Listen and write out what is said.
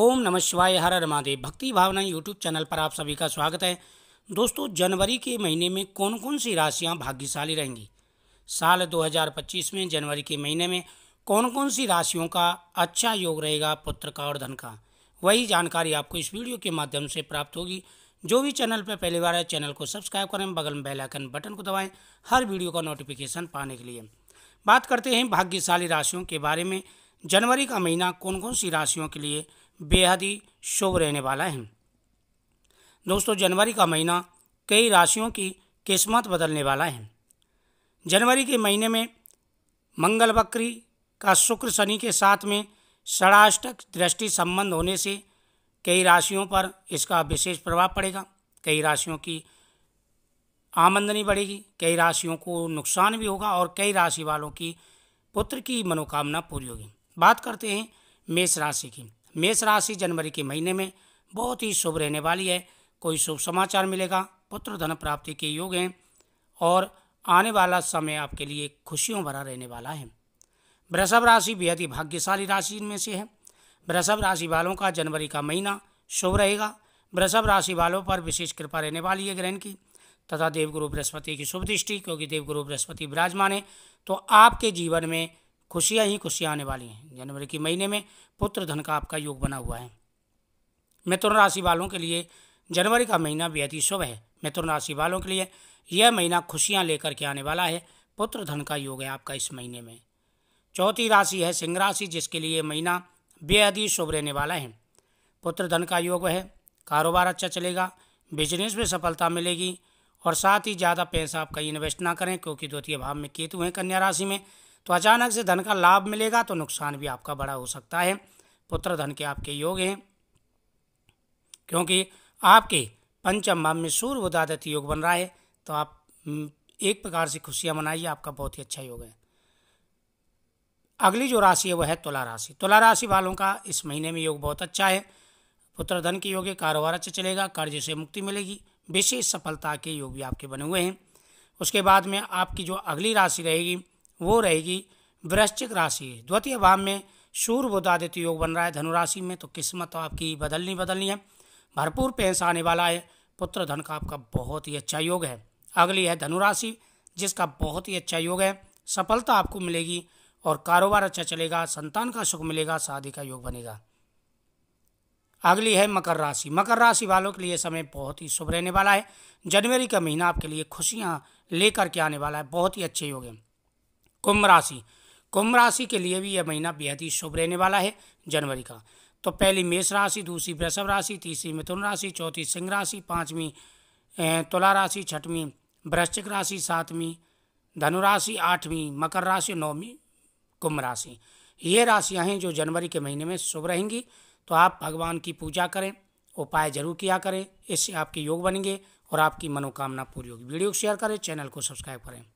ओम नमः शिवाय हर हर महादेव भक्ति भावना यूट्यूब चैनल पर आप सभी का स्वागत है दोस्तों जनवरी के महीने में कौन कौन सी राशियां भाग्यशाली रहेंगी साल 2025 में जनवरी के महीने में कौन कौन सी राशियों का अच्छा योग रहेगा पुत्र का और धन का वही जानकारी आपको इस वीडियो के माध्यम से प्राप्त होगी जो भी चैनल पर पहली बार है चैनल को सब्सक्राइब करें बगल में बेलाइकन बटन को दबाएँ हर वीडियो का नोटिफिकेशन पाने के लिए बात करते हैं भाग्यशाली राशियों के बारे में जनवरी का महीना कौन कौन सी राशियों के लिए बेहद ही शुभ रहने वाला है दोस्तों जनवरी का महीना कई राशियों की किस्मत बदलने वाला है जनवरी के महीने में मंगल बकरी का शुक्र शनि के साथ में षडाष्टक दृष्टि संबंध होने से कई राशियों पर इसका विशेष प्रभाव पड़ेगा कई राशियों की आमंदनी बढ़ेगी कई राशियों को नुकसान भी होगा और कई राशि वालों की पुत्र की मनोकामना पूरी होगी बात करते हैं मेष राशि की मेष राशि जनवरी के महीने में बहुत ही शुभ रहने वाली है कोई शुभ समाचार मिलेगा पुत्र धन प्राप्ति के योग हैं और आने वाला समय आपके लिए खुशियों भरा रहने वाला है वृषभ राशि बेहद ही भाग्यशाली राशि में से है वृषभ राशि वालों का जनवरी का महीना शुभ रहेगा वृषभ राशि वालों पर विशेष कृपा रहने वाली है ग्रहण की तथा देवगुरु बृहस्पति की शुभ दृष्टि क्योंकि देवगुरु बृहस्पति विराजमान है तो आपके जीवन में खुशियाँ ही खुशियाँ आने वाली हैं जनवरी के महीने में पुत्र धन का आपका योग बना हुआ है मिथुन राशि वालों के लिए जनवरी का महीना बेहद ही शुभ है मिथुन राशि वालों के लिए यह महीना खुशियाँ लेकर के आने वाला है पुत्र धन का योग है आपका इस महीने में चौथी राशि है सिंह राशि जिसके लिए महीना बेहद ही शुभ रहने वाला है पुत्र धन का योग है कारोबार अच्छा चलेगा बिजनेस में सफलता मिलेगी और साथ ही ज़्यादा पैसा आप कहीं इन्वेस्ट ना करें क्योंकि द्वितीय भाव में केतु हैं कन्या राशि में तो अचानक से धन का लाभ मिलेगा तो नुकसान भी आपका बड़ा हो सकता है पुत्र धन के आपके योग हैं क्योंकि आपके पंचम भाव में सूर्य उदादत्त योग बन रहा है तो आप हम्म, एक प्रकार से खुशियाँ मनाइए आपका बहुत ही अच्छा योग है अगली जो राशि है वह है तुला राशि तुला राशि वालों का इस महीने में योग बहुत अच्छा है पुत्र धन के योग कारोबार अच्छा चलेगा कर्ज से मुक्ति मिलेगी विशेष सफलता के योग भी आपके बने हुए हैं उसके बाद में आपकी जो अगली राशि रहेगी वो रहेगी वृश्चिक राशि द्वितीय भाव में सूर्य बुधादित्य योग बन रहा है धनुराशि में तो किस्मत आपकी बदलनी बदलनी है भरपूर पैसा आने वाला है पुत्र धन का आपका बहुत ही अच्छा योग है अगली है धनुराशि जिसका बहुत ही अच्छा योग है सफलता आपको मिलेगी और कारोबार अच्छा चलेगा संतान का सुख मिलेगा शादी का योग बनेगा अगली है मकर राशि मकर राशि वालों के लिए समय बहुत ही शुभ रहने वाला है जनवरी का महीना आपके लिए खुशियाँ लेकर के आने वाला है बहुत ही अच्छे योग हैं कुंभ राशि कुंभ राशि के लिए भी यह महीना बेहद ही शुभ रहने वाला है जनवरी का तो पहली मेष राशि दूसरी वृषभ राशि तीसरी मिथुन राशि चौथी सिंह राशि पाँचवीं तुला राशि छठवीं वृश्चिक राशि सातवीं धनु राशि आठवीं मकर राशि नौवीं कुंभ राशि ये राशियाँ हैं जो जनवरी के महीने में शुभ रहेंगी तो आप भगवान की पूजा करें उपाय जरूर किया करें इससे आपके योग बनेंगे और आपकी मनोकामना पूरी होगी वीडियो को शेयर करें चैनल को सब्सक्राइब करें